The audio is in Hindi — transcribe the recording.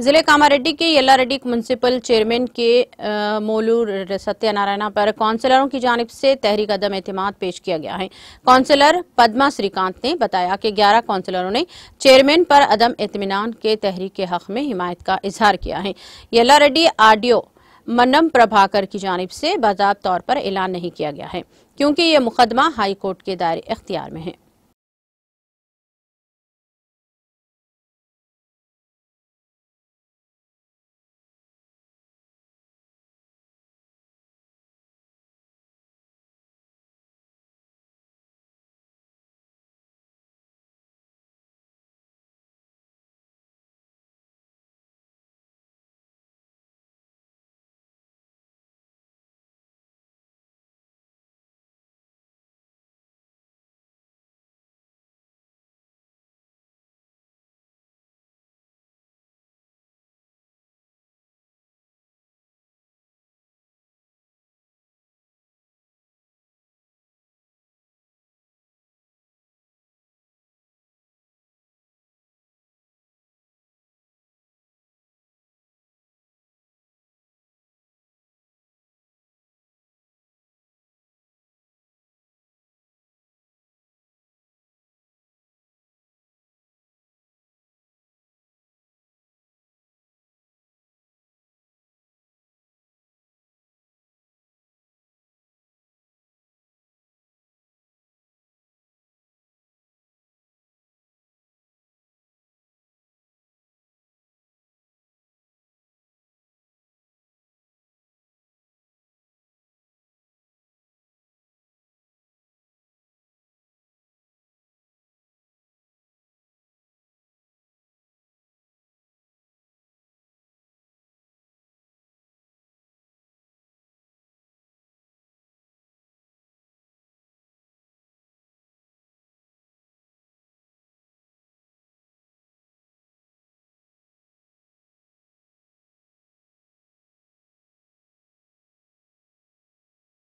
जिले कामारेड्डी के रेड्डी म्यूनसिपल चेयरमैन के मोलू सत्यनारायणा पर काउंसिलरों की जानब से तहरीक अदम एतम पेश किया गया है काउंसिलर पद्मा श्रीकांत ने बताया कि 11 काउंसिलरों ने चेयरमैन पर अदम इतमान के तहरीक के हक में हिमायत का इजहार किया है रेड्डी आरडीओ मनम प्रभाकर की जानब से बाजाब तौर पर ऐलान नहीं किया गया है क्योंकि ये मुकदमा हाईकोर्ट के दायरे अख्तियार में है